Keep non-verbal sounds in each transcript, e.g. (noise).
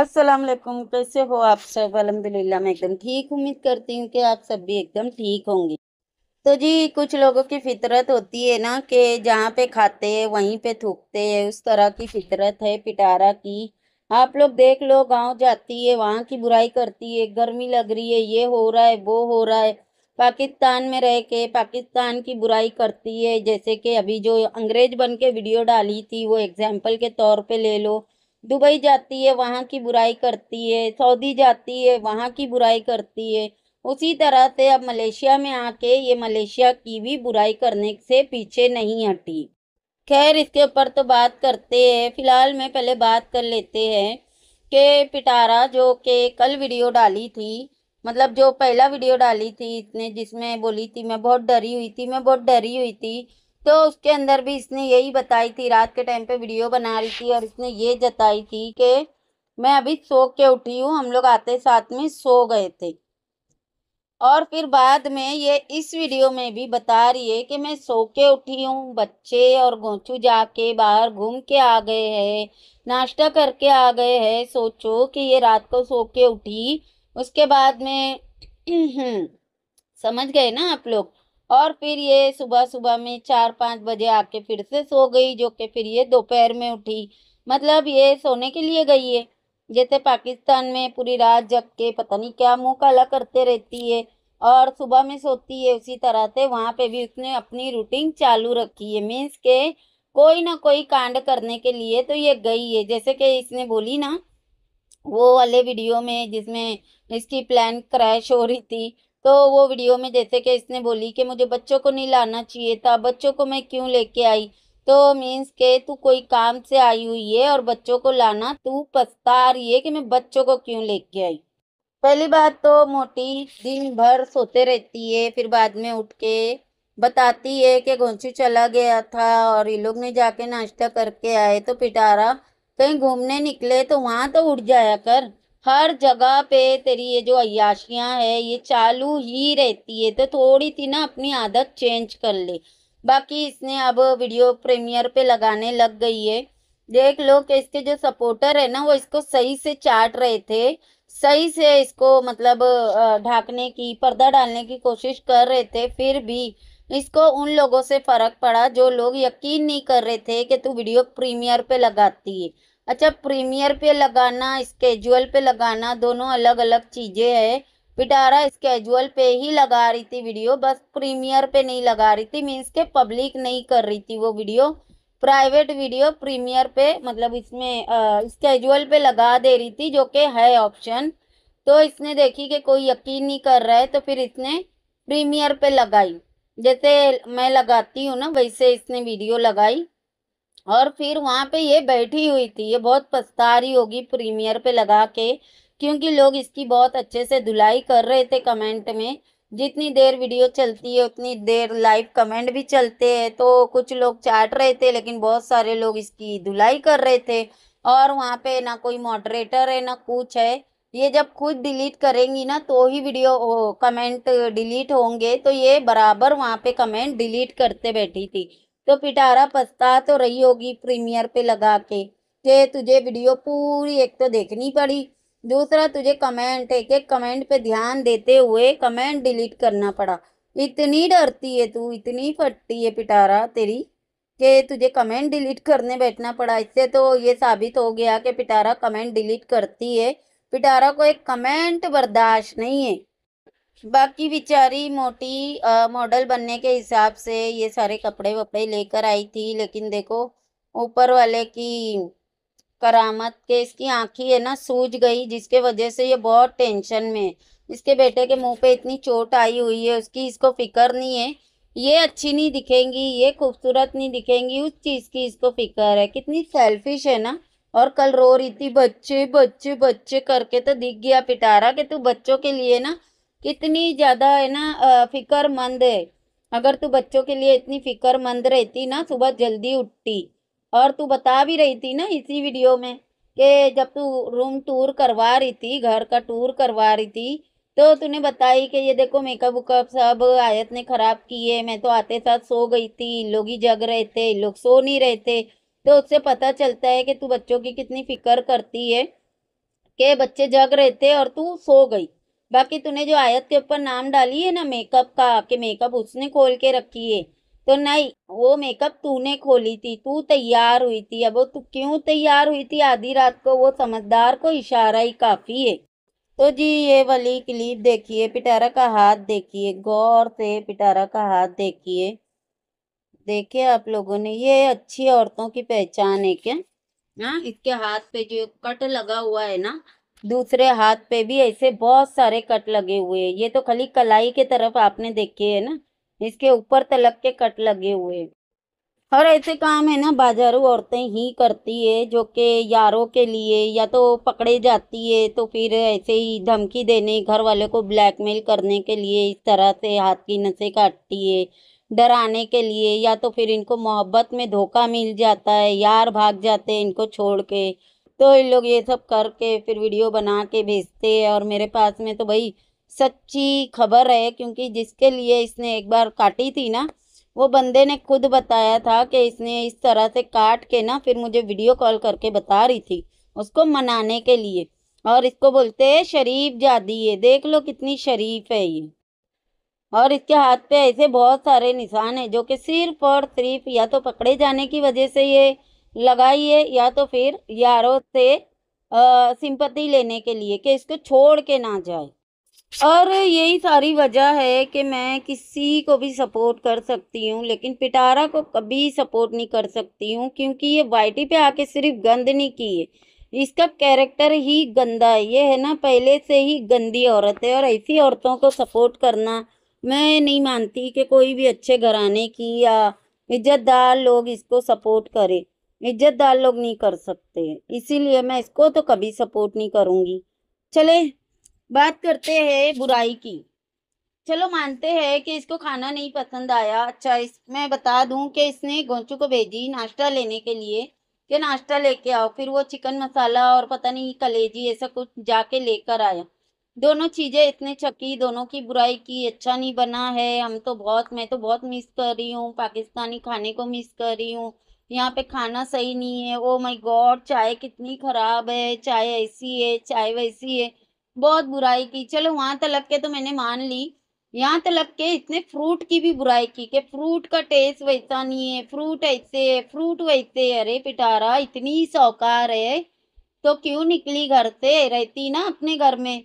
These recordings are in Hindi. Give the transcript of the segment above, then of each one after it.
अस्सलाम वालेकुम कैसे हो आप सब अलहमदिल्ला मैं एकदम ठीक उम्मीद करती हूँ कि आप सब भी एकदम ठीक होंगे तो जी कुछ लोगों की फितरत होती है ना कि जहाँ पे खाते हैं वहीं पे थूकते हैं उस तरह की फितरत है पिटारा की आप लोग देख लो गांव जाती है वहाँ की बुराई करती है गर्मी लग रही है ये हो रहा है वो हो रहा है पाकिस्तान में रह के पाकिस्तान की बुराई करती है जैसे कि अभी जो अंग्रेज बन के वीडियो डाली थी वो एग्जाम्पल के तौर पर ले लो दुबई जाती है वहाँ की बुराई करती है सऊदी जाती है वहाँ की बुराई करती है उसी तरह से अब मलेशिया में आके ये मलेशिया की भी बुराई करने से पीछे नहीं हटी खैर इसके ऊपर तो बात करते हैं फ़िलहाल मैं पहले बात कर लेते हैं कि पिटारा जो के कल वीडियो डाली थी मतलब जो पहला वीडियो डाली थी इसने जिसमें बोली थी मैं बहुत डरी हुई थी मैं बहुत डरी हुई थी तो उसके अंदर भी इसने यही बताई थी रात के टाइम पे वीडियो बना रही थी और इसने ये जताई थी कि मैं अभी सो के उठी हूँ हम लोग आते साथ में सो गए थे और फिर बाद में ये इस वीडियो में भी बता रही है कि मैं सो के उठी हूँ बच्चे और गोचू जाके बाहर घूम के आ गए हैं नाश्ता करके आ गए हैं सोचो कि ये रात को सो के उठी उसके बाद में (clears throat) समझ गए ना आप लोग और फिर ये सुबह सुबह में चार पाँच बजे आके फिर से सो गई जो कि फिर ये दोपहर में उठी मतलब ये सोने के लिए गई है जैसे पाकिस्तान में पूरी रात जग के पता नहीं क्या मुँह काला करते रहती है और सुबह में सोती है उसी तरह से वहाँ पे भी उसने अपनी रूटीन चालू रखी है मीन्स के कोई ना कोई कांड करने के लिए तो ये गई है जैसे कि इसने बोली ना वो वाले वीडियो में जिसमें इसकी प्लान क्रैश हो रही थी तो वो वीडियो में जैसे कि इसने बोली कि मुझे बच्चों को नहीं लाना चाहिए था बच्चों को मैं क्यों लेके आई तो मीन्स के तू कोई काम से आई हुई है और बच्चों को लाना तू पछता रही है कि मैं बच्चों को क्यों लेके आई पहली बात तो मोटी दिन भर सोते रहती है फिर बाद में उठ के बताती है कि गोंचू चला गया था और ये लोग ने जाके नाश्ता करके आए तो पिटारा कहीं घूमने निकले तो वहाँ तो उठ जाया कर हर जगह पे तेरी ये जो अयाशियाँ है ये चालू ही रहती है तो थोड़ी सी ना अपनी आदत चेंज कर ले बाकी इसने अब वीडियो प्रीमियर पे लगाने लग गई है देख लो कि इसके जो सपोर्टर है ना वो इसको सही से चाट रहे थे सही से इसको मतलब ढाकने की पर्दा डालने की कोशिश कर रहे थे फिर भी इसको उन लोगों से फ़र्क पड़ा जो लोग यकीन नहीं कर रहे थे कि तू वीडियो प्रीमियर पे लगाती है अच्छा प्रीमियर पे लगाना स्केजुअल पे लगाना दोनों अलग अलग चीज़ें हैं पिटारा स्केजुअल पे ही लगा रही थी वीडियो बस प्रीमियर पे नहीं लगा रही थी मीन्स के पब्लिक नहीं कर रही थी वो वीडियो प्राइवेट वीडियो प्रीमियर पे मतलब इसमें स्केजुअल पे लगा दे रही थी जो कि है ऑप्शन तो इसने देखी कि कोई यकीन नहीं कर रहा है तो फिर इसने प्रीमियर पे लगाई जैसे मैं लगाती हूँ ना वैसे इसने वीडियो लगाई और फिर वहाँ पे ये बैठी हुई थी ये बहुत पछता रही होगी प्रीमियर पे लगा के क्योंकि लोग इसकी बहुत अच्छे से धुलाई कर रहे थे कमेंट में जितनी देर वीडियो चलती है उतनी देर लाइव कमेंट भी चलते हैं तो कुछ लोग चाट रहे थे लेकिन बहुत सारे लोग इसकी धुलाई कर रहे थे और वहाँ पे ना कोई मॉडरेटर है ना कुछ है ये जब खुद डिलीट करेंगी ना तो ही वीडियो ओ, कमेंट डिलीट होंगे तो ये बराबर वहाँ पे कमेंट डिलीट करते बैठी थी तो पिटारा पछता तो रही होगी प्रीमियर पे लगा के कि तुझे वीडियो पूरी एक तो देखनी पड़ी दूसरा तुझे कमेंट एक एक कमेंट पे ध्यान देते हुए कमेंट डिलीट करना पड़ा इतनी डरती है तू इतनी फटती है पिटारा तेरी कि तुझे कमेंट डिलीट करने बैठना पड़ा इससे तो ये साबित हो गया कि पिटारा कमेंट डिलीट करती है पिटारा को एक कमेंट बर्दाश्त नहीं है बाकी बेचारी मोटी मॉडल बनने के हिसाब से ये सारे कपड़े वपड़े लेकर आई थी लेकिन देखो ऊपर वाले की करामत के इसकी आँखी है ना सूज गई जिसके वजह से ये बहुत टेंशन में है इसके बेटे के मुंह पे इतनी चोट आई हुई है उसकी इसको फिक्र नहीं है ये अच्छी नहीं दिखेंगी ये खूबसूरत नहीं दिखेंगी उस चीज़ की इसको फिक्र है कितनी सेल्फिश है ना और कल रो रही थी बच्चे बच्चे बच्चे करके तो दिख गया पिटारा कि तू बच्चों के लिए ना कितनी ज़्यादा है ना फिक्रमंद है अगर तू बच्चों के लिए इतनी फिक्रमंद रहती ना सुबह जल्दी उठती और तू बता भी रही थी ना इसी वीडियो में कि जब तू रूम टूर करवा रही थी घर का टूर करवा रही थी तो तूने बताई कि ये देखो मेकअप वेकअप सब आयत ने ख़राब किए मैं तो आते साथ सो गई थी इन लोग ही जग रहे थे इन लोग सो नहीं रहे थे तो उससे पता चलता है कि तू बच्चों की कितनी फिक्र करती है कि बच्चे जग रहे थे और तू सो गई बाकी तूने जो आयत के ऊपर नाम डाली है ना मेकअप का कि मेकअप उसने खोल के रखी है तो नहीं वो मेकअप तूने खोली थी तू तैयार हुई थी अब तू क्यों तैयार हुई थी आधी रात को वो समझदार को इशारा ही काफ़ी है तो जी ये वाली क्लिप देखिए पिटारा का हाथ देखिए गौर से पिटारा का हाथ देखिए देखिए आप लोगों ने ये अच्छी औरतों की पहचान है क्या हाँ इसके हाथ पे जो कट लगा हुआ है ना दूसरे हाथ पे भी ऐसे बहुत सारे कट लगे हुए हैं ये तो खाली कलाई के तरफ आपने देखे है ना इसके ऊपर तलक के कट लगे हुए और ऐसे काम है ना बाजारू औरतें ही करती है जो कि यारों के लिए या तो पकड़े जाती है तो फिर ऐसे ही धमकी देने घर वाले को ब्लैकमेल करने के लिए इस तरह से हाथ की नसें काटती है डराने के लिए या तो फिर इनको मोहब्बत में धोखा मिल जाता है यार भाग जाते हैं इनको छोड़ के तो इन लोग ये सब करके फिर वीडियो बना के भेजते हैं और मेरे पास में तो भाई सच्ची खबर है क्योंकि जिसके लिए इसने एक बार काटी थी ना वो बंदे ने खुद बताया था कि इसने इस तरह से काट के ना फिर मुझे वीडियो कॉल करके बता रही थी उसको मनाने के लिए और इसको बोलते हैं शरीफ जादी है देख लो कितनी शरीफ है ये और इसके हाथ पे ऐसे बहुत सारे निशान हैं जो कि सिर्फ और सिर्फ या तो पकड़े जाने की वजह से ये लगाइए या तो फिर यारों से सिंपत्ति लेने के लिए कि इसको छोड़ के ना जाए और यही सारी वजह है कि मैं किसी को भी सपोर्ट कर सकती हूँ लेकिन पिटारा को कभी सपोर्ट नहीं कर सकती हूँ क्योंकि ये वाइटी पे आके सिर्फ गंद नहीं की है इसका कैरेक्टर ही गंदा है ये है ना पहले से ही गंदी औरत है और ऐसी औरतों को सपोर्ट करना मैं नहीं मानती कि कोई भी अच्छे घराने की या इज्जतदार लोग इसको सपोर्ट करें इज्जतदार लोग नहीं कर सकते इसीलिए मैं इसको तो कभी सपोर्ट नहीं करूँगी चले बात करते हैं बुराई की चलो मानते हैं कि इसको खाना नहीं पसंद आया अच्छा इस मैं बता दूं कि इसने गोंचू को भेजी नाश्ता लेने के लिए कि नाश्ता लेके आओ फिर वो चिकन मसाला और पता नहीं कलेजी ऐसा कुछ जाके लेकर आया दोनों चीज़ें इतने चकी दोनों की बुराई की अच्छा नहीं बना है हम तो बहुत मैं तो बहुत मिस कर रही हूँ पाकिस्तानी खाने को मिस कर रही हूँ यहाँ पे खाना सही नहीं है ओ माय गॉड चाय कितनी ख़राब है चाय ऐसी है चाय वैसी है बहुत बुराई की चलो वहाँ तलक के तो मैंने मान ली यहाँ तलक के इतने फ्रूट की भी बुराई की कि फ्रूट का टेस्ट वैसा नहीं है फ्रूट ऐसे है फ्रूट वैसे है अरे पिटारा इतनी सौकार है तो क्यों निकली घर से रहती ना अपने घर में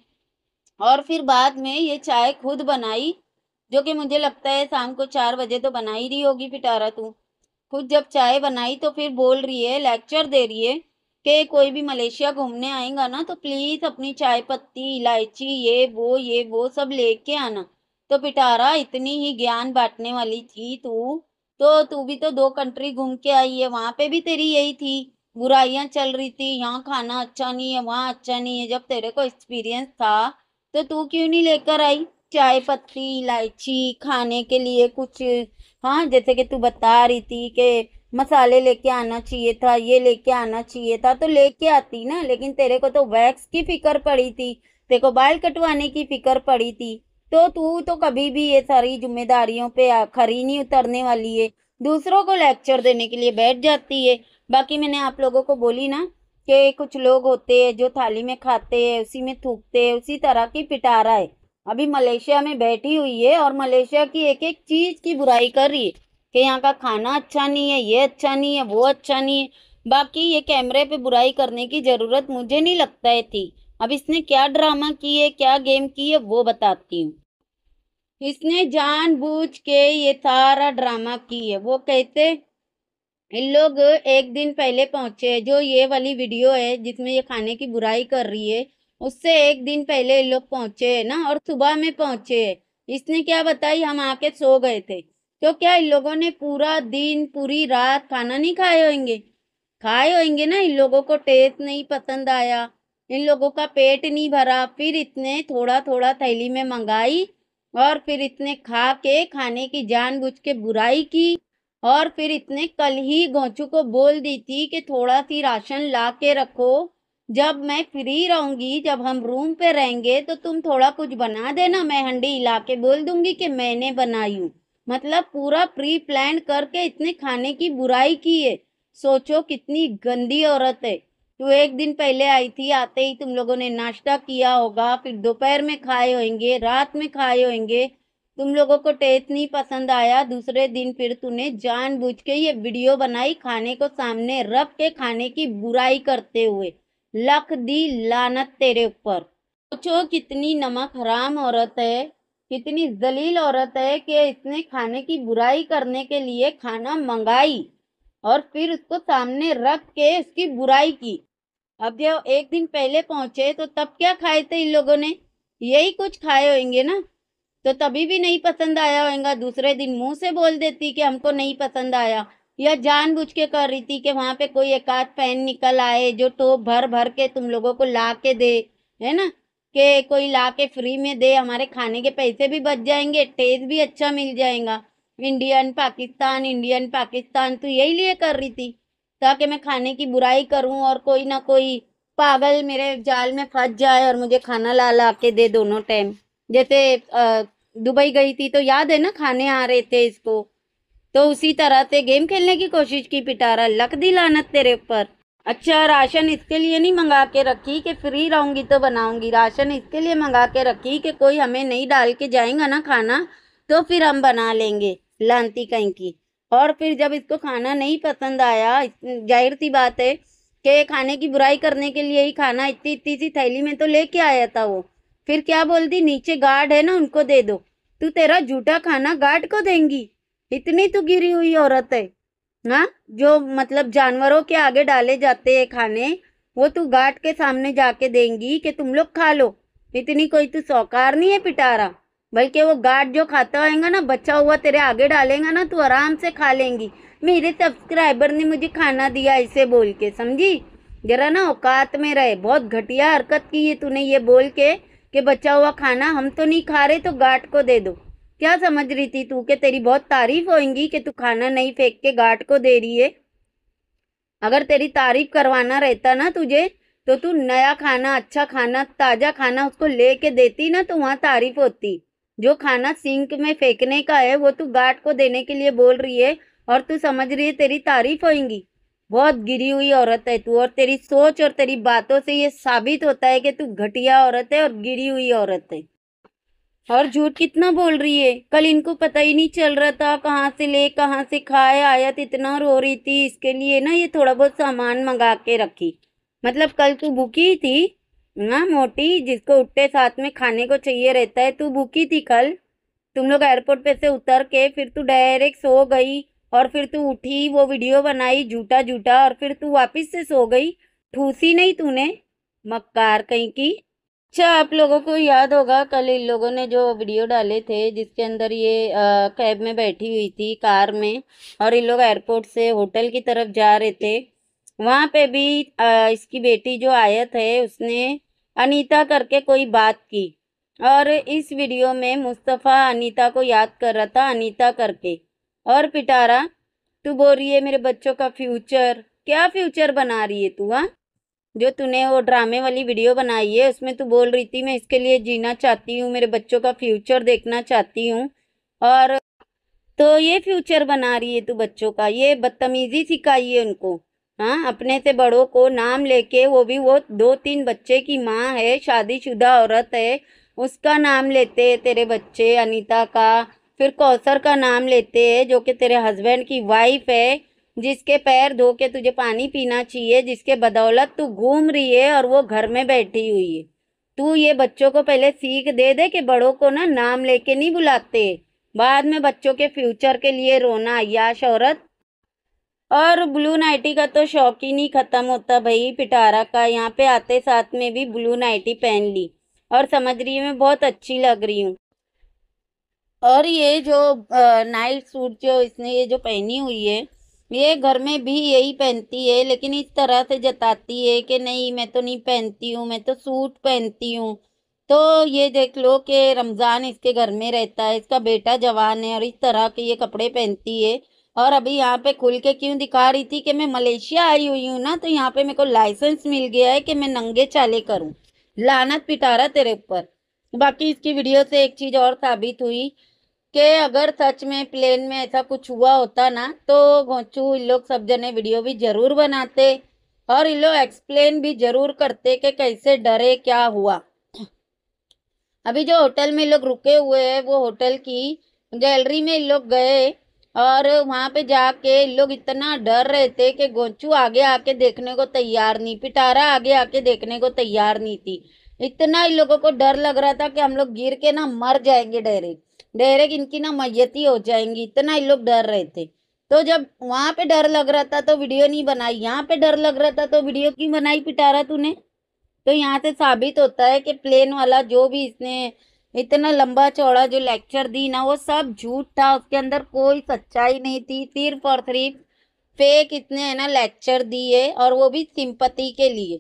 और फिर बाद में ये चाय खुद बनाई जो कि मुझे लगता है शाम को चार बजे तो बना ही रही होगी पिटारा तू खुद जब चाय बनाई तो फिर बोल रही है लेक्चर दे रही है कि कोई भी मलेशिया घूमने आएगा ना तो प्लीज़ अपनी चाय पत्ती इलायची ये वो ये वो सब लेके आना तो पिटारा इतनी ही ज्ञान बांटने वाली थी तू तो तू भी तो दो कंट्री घूम के आई है वहाँ पे भी तेरी यही थी बुराइयाँ चल रही थी यहाँ खाना अच्छा नहीं है वहाँ अच्छा नहीं है जब तेरे को एक्सपीरियंस था तो तू क्यों नहीं लेकर आई चाय पत्ती इलायची खाने के लिए कुछ हाँ जैसे कि तू बता रही थी कि मसाले लेके आना चाहिए था ये लेके आना चाहिए था तो लेके आती ना लेकिन तेरे को तो वैक्स की फिक्र पड़ी थी तेरे को बाल कटवाने की फिक्र पड़ी थी तो तू तो कभी भी ये सारी जिम्मेदारियों पे खरी नहीं उतरने वाली है दूसरों को लेक्चर देने के लिए बैठ जाती है बाकी मैंने आप लोगों को बोली ना कि कुछ लोग होते हैं जो थाली में खाते हैं उसी में थूकते हैं उसी तरह की पिटारा है अभी मलेशिया में बैठी हुई है और मलेशिया की एक एक चीज़ की बुराई कर रही है कि यहाँ का खाना अच्छा नहीं है ये अच्छा नहीं है वो अच्छा नहीं है बाकी ये कैमरे पे बुराई करने की ज़रूरत मुझे नहीं लगता है थी अब इसने क्या ड्रामा की है क्या गेम की है वो बताती हूँ इसने जानबूझ के ये सारा ड्रामा की है वो कहते इन लोग एक दिन पहले पहुँचे जो ये वाली वीडियो है जिसमें ये खाने की बुराई कर रही है उससे एक दिन पहले ये लोग पहुंचे है ना और सुबह में पहुंचे है इसने क्या बताई हम आके सो गए थे तो क्या इन लोगों ने पूरा दिन पूरी रात खाना नहीं खाए होंगे खाए होंगे ना इन लोगों को टेस्ट नहीं पसंद आया इन लोगों का पेट नहीं भरा फिर इतने थोड़ा थोड़ा थैली में मंगाई और फिर इतने खा के खाने की जानबूझ के बुराई की और फिर इतने कल ही गौचू को बोल दी थी कि थोड़ा सी राशन ला के रखो जब मैं फ्री रहूँगी जब हम रूम पे रहेंगे तो तुम थोड़ा कुछ बना देना मैं हंडी हिला के बोल दूंगी कि मैंने बनाई हूँ मतलब पूरा प्री प्लान करके इतने खाने की बुराई की है सोचो कितनी गंदी औरत है तो एक दिन पहले आई थी आते ही तुम लोगों ने नाश्ता किया होगा फिर दोपहर में खाए होंगे रात में खाए होंगे तुम लोगों को टेस्ट नहीं पसंद आया दूसरे दिन फिर तूने जानबूझ के ये वीडियो बनाई खाने को सामने रख के खाने की बुराई करते हुए लख दी लानत तेरे ऊपर सोचो कितनी नमक हराम औरत है कितनी जलील औरत है कि इसने खाने की बुराई करने के लिए खाना मंगाई और फिर उसको सामने रख के उसकी बुराई की अब जब एक दिन पहले पहुंचे तो तब क्या खाए थे इन लोगों ने यही कुछ खाए होंगे ना तो तभी भी नहीं पसंद आया होगा दूसरे दिन मुंह से बोल देती कि हमको नहीं पसंद आया या जानबूझ के कर रही थी कि वहाँ पे कोई एकाध फैन निकल आए जो टोप भर भर के तुम लोगों को ला के दे है ना कि कोई ला के फ्री में दे हमारे खाने के पैसे भी बच जाएंगे टेस्ट भी अच्छा मिल जाएगा इंडियन पाकिस्तान इंडियन पाकिस्तान तो यही लिए कर रही थी ताकि मैं खाने की बुराई करूँ और कोई ना कोई पागल मेरे जाल में फंस जाए और मुझे खाना ला ला के दे दोनों टाइम जैसे दुबई गई थी तो याद है ना खाने आ रहे थे इसको तो उसी तरह से गेम खेलने की कोशिश की पिटारा लक दी लानत तेरे ऊपर अच्छा राशन इसके लिए नहीं मंगा के रखी कि फ्री रहूँगी तो बनाऊँगी राशन इसके लिए मंगा के रखी कि कोई हमें नहीं डाल के जाएगा ना खाना तो फिर हम बना लेंगे लानती कहीं की और फिर जब इसको खाना नहीं पसंद आया जाहिर सी बात है कि खाने की बुराई करने के लिए ही खाना इतनी इतनी सी थैली में तो लेके आया था वो फिर क्या बोलती नीचे गार्ड है ना उनको दे दो तू तेरा झूठा खाना गार्ड को देंगी इतनी तो गिरी हुई औरत है हाँ? ना जो मतलब जानवरों के आगे डाले जाते हैं खाने वो तू घाट के सामने जाके देंगी कि तुम लोग खा लो इतनी कोई तू तो सौकार नहीं है पिटारा बल्कि वो गार्ड जो खाता होएगा ना बच्चा हुआ तेरे आगे डालेगा ना तू आराम से खा लेंगी मेरे सब्सक्राइबर ने मुझे खाना दिया इसे बोल के समझी जरा ना औकात में रहे बहुत घटिया हरकत की है तूने ये बोल के कि बच्चा हुआ खाना हम तो नहीं खा रहे तो गार्ड को दे दो क्या समझ रही थी तू कि तेरी बहुत तारीफ होएंगी कि तू खाना नहीं फेंक के गाट को दे रही है अगर तेरी तारीफ करवाना रहता ना तुझे तो तू नया खाना अच्छा खाना ताज़ा खाना उसको ले के देती ना तो वहाँ तारीफ होती जो खाना सिंक में फेंकने का है वो तू गाट को देने के लिए बोल रही है और तू समझ रही है तेरी तारीफ होएंगी बहुत गिरी हुई औरत है तू और तेरी सोच और तेरी बातों से ये साबित होता है कि तू घटिया औरत है और गिरी हुई औरत है और झूठ कितना बोल रही है कल इनको पता ही नहीं चल रहा था कहाँ से ले कहाँ से खाए आयत इतना रो रही थी इसके लिए ना ये थोड़ा बहुत सामान मंगा के रखी मतलब कल तू भूखी थी ना मोटी जिसको उठते साथ में खाने को चाहिए रहता है तू भूखी थी कल तुम लोग एयरपोर्ट पे से उतर के फिर तू डायरेक्ट सो गई और फिर तू उठी वो वीडियो बनाई झूठा झूठा और फिर तू वापस से सो गई ठूसी नहीं तूने मक्कार कहीं की अच्छा आप लोगों को याद होगा कल इन लोगों ने जो वीडियो डाले थे जिसके अंदर ये कैब में बैठी हुई थी कार में और इन लोग एयरपोर्ट से होटल की तरफ जा रहे थे वहाँ पे भी आ, इसकी बेटी जो आयत है उसने अनीता करके कोई बात की और इस वीडियो में मुस्तफ़ा अनीता को याद कर रहा था अनीता करके और पिटारा तू बोल रही है मेरे बच्चों का फ्यूचर क्या फ्यूचर बना रही है तू हाँ जो तूने वो ड्रामे वाली वीडियो बनाई है उसमें तू बोल रही थी मैं इसके लिए जीना चाहती हूँ मेरे बच्चों का फ्यूचर देखना चाहती हूँ और तो ये फ्यूचर बना रही है तू बच्चों का ये बदतमीज़ी सिखाई है उनको हाँ अपने से बड़ों को नाम लेके वो भी वो दो तीन बच्चे की माँ है शादीशुदा औरत है उसका नाम लेते हैं तेरे बच्चे अनीता का फिर कौसर का नाम लेते हैं जो कि तेरे हस्बैंड की वाइफ है जिसके पैर धो के तुझे पानी पीना चाहिए जिसके बदौलत तू घूम रही है और वो घर में बैठी हुई है तू ये बच्चों को पहले सीख दे दे कि बड़ों को ना नाम लेके नहीं बुलाते बाद में बच्चों के फ्यूचर के लिए रोना या शहरत और ब्लू नाइटी का तो शौक ही नहीं ख़त्म होता भाई पिटारा का यहाँ पे आते साथ में भी ब्लू नाइटी पहन ली और समझ रही है मैं बहुत अच्छी लग रही हूँ और ये जो नाइट सूट जो इसने ये जो पहनी हुई है ये घर में भी यही पहनती है लेकिन इस तरह से जताती है कि नहीं मैं तो नहीं पहनती हूँ मैं तो सूट पहनती हूँ तो ये देख लो कि रमज़ान इसके घर में रहता है इसका बेटा जवान है और इस तरह के ये कपड़े पहनती है और अभी यहाँ पे खुल के क्यों दिखा रही थी कि मैं मलेशिया आई हुई हूँ ना तो यहाँ पे मेरे को लाइसेंस मिल गया है कि मैं नंगे चाले करूँ लानत पिटारा तेरे ऊपर बाकी इसकी वीडियो से एक चीज़ और साबित हुई कि अगर सच में प्लेन में ऐसा कुछ हुआ होता ना तो घोचू इन लोग सब जने वीडियो भी जरूर बनाते और इन लोग एक्सप्लेन भी जरूर करते कि कैसे डरे क्या हुआ अभी जो होटल में लोग रुके हुए हैं वो होटल की गैलरी में लोग गए और वहाँ पे जाके लोग इतना डर रहे थे कि गोचू आगे आके देखने को तैयार नहीं पिटारा आगे आके देखने को तैयार नहीं थी इतना इन लोगों को डर लग रहा था कि हम लोग गिर के ना मर जाएंगे डायरेक्ट डायरेक्ट इनकी ना मैयती हो जाएंगी इतना इन लोग डर रहे थे तो जब वहाँ पे डर लग रहा था तो वीडियो नहीं बनाई यहाँ पे डर लग रहा था तो वीडियो क्यों बनाई पिटारा तूने तो यहाँ से साबित होता है कि प्लेन वाला जो भी इसने इतना लंबा चौड़ा जो लेक्चर दी ना वो सब झूठ था उसके अंदर कोई सच्चाई नहीं थी सिर्फ और सिर्फ फेक इतने है ना लेक्चर दिए और वो भी सिंपति के लिए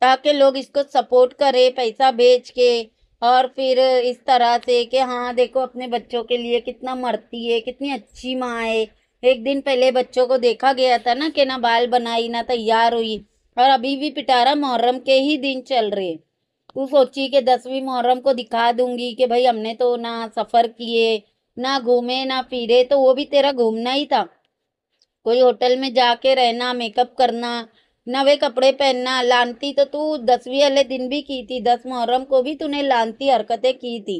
ताकि लोग इसको सपोर्ट करें पैसा भेज के और फिर इस तरह से कि हाँ देखो अपने बच्चों के लिए कितना मरती है कितनी अच्छी माँ है एक दिन पहले बच्चों को देखा गया था ना कि ना बाल बनाई ना तैयार हुई और अभी भी पिटारा मुहर्रम के ही दिन चल रहे वो सोची कि दसवीं मुहर्रम को दिखा दूंगी कि भाई हमने तो ना सफ़र किए ना घूमे ना फिरे तो वो भी तेरा घूमना ही था कोई होटल में जाके रहना मेकअप करना नवे कपड़े पहनना लानती तो तू दसवीं वाले दिन भी की थी दस मुहर्रम को भी तूने लानती हरकतें की थी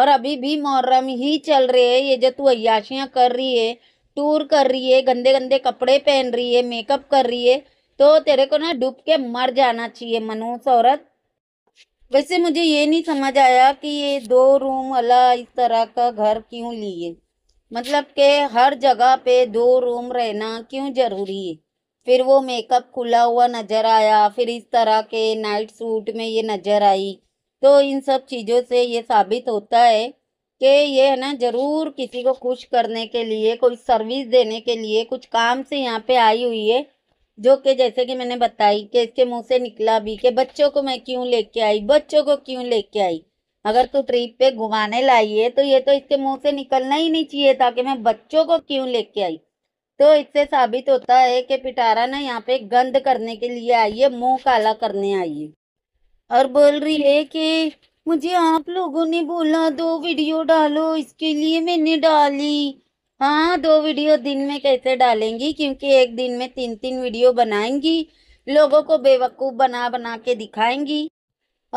और अभी भी मुहर्रम ही चल रहे है ये जो तू अयाशियाँ कर रही है टूर कर रही है गंदे गंदे कपड़े पहन रही है मेकअप कर रही है तो तेरे को ना डूब के मर जाना चाहिए मनोज औरत वैसे मुझे ये नहीं समझ आया कि ये दो रूम वाला इस तरह का घर क्यों लिए मतलब के हर जगह पे दो रूम रहना क्यों जरूरी है फिर वो मेकअप खुला हुआ नज़र आया फिर इस तरह के नाइट सूट में ये नज़र आई तो इन सब चीज़ों से ये साबित होता है कि ये है ना ज़रूर किसी को खुश करने के लिए कोई सर्विस देने के लिए कुछ काम से यहाँ पे आई हुई है जो कि जैसे कि मैंने बताई कि इसके मुंह से निकला भी कि बच्चों को मैं क्यों लेके आई बच्चों को क्यों लेके आई अगर तू ट्रिप पे घुमाने लाई है तो ये तो इसके मुंह से निकलना ही नहीं चाहिए था कि मैं बच्चों को क्यों लेके आई तो इससे साबित होता है कि पिटारा ना यहाँ पे गंद करने के लिए आई है मुंह काला करने आई है और बोल रही है कि मुझे आप लोगों ने बोला दो वीडियो डालो इसके लिए मैंने डाली हाँ दो वीडियो दिन में कैसे डालेंगी क्योंकि एक दिन में तीन तीन वीडियो बनाएंगी लोगों को बेवकूफ़ बना बना के दिखाएंगी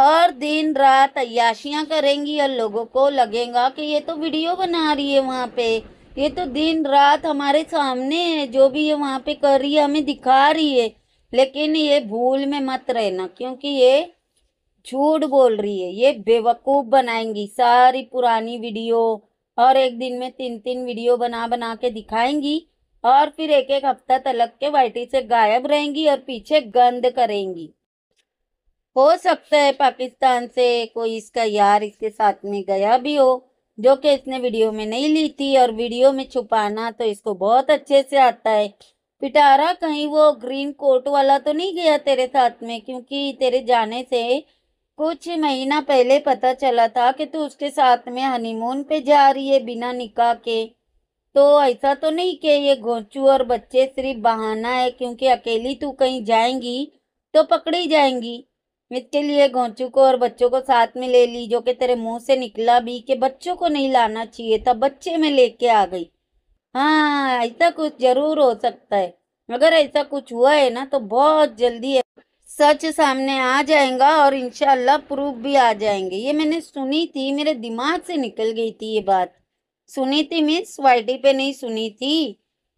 और दिन रात अयाशियाँ करेंगी और लोगों को लगेगा कि ये तो वीडियो बना रही है वहाँ पे ये तो दिन रात हमारे सामने है जो भी ये वहाँ पे कर रही है हमें दिखा रही है लेकिन ये भूल में मत रहना क्योंकि ये झूठ बोल रही है ये बेवकूफ़ बनाएंगी सारी पुरानी वीडियो और एक दिन में तीन तीन वीडियो बना बना के दिखाएंगी और फिर एक एक हफ्ता तलक के वाइटी से गायब रहेंगी और पीछे गंद करेंगी हो सकता है पाकिस्तान से कोई इसका यार इसके साथ में गया भी हो जो कि इसने वीडियो में नहीं ली थी और वीडियो में छुपाना तो इसको बहुत अच्छे से आता है पिटारा कहीं वो ग्रीन कोट वाला तो नहीं गया तेरे साथ में क्योंकि तेरे जाने से कुछ महीना पहले पता चला था कि तू उसके साथ में हनीमून पे जा रही है बिना निकाह के तो ऐसा तो नहीं कि ये घोचू और बच्चे सिर्फ बहाना है क्योंकि अकेली तू कहीं जाएंगी तो पकड़ी जाएंगी इसके गौचू को और बच्चों को साथ में ले ली जो कि तेरे मुंह से निकला भी कि बच्चों को नहीं लाना चाहिए था बच्चे में लेके आ गई हाँ ऐसा कुछ जरूर हो सकता है अगर ऐसा कुछ हुआ है ना तो बहुत जल्दी सच सामने आ जाएगा और इनशाला प्रूफ भी आ जाएंगे ये मैंने सुनी थी मेरे दिमाग से निकल गई थी ये बात सुनी थी मीन्स वाइटी पे नहीं सुनी थी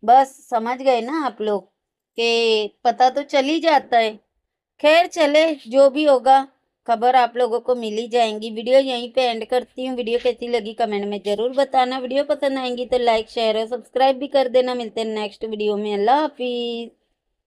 बस समझ गए ना आप लोग के पता तो चल ही जाता है खैर चले जो भी होगा खबर आप लोगों को मिली जाएंगी वीडियो यहीं पे एंड करती हूँ वीडियो कैसी लगी कमेंट में ज़रूर बताना वीडियो पसंद आएंगी तो लाइक शेयर और सब्सक्राइब भी कर देना मिलते हैं नेक्स्ट वीडियो में अल्लाह हाफिज़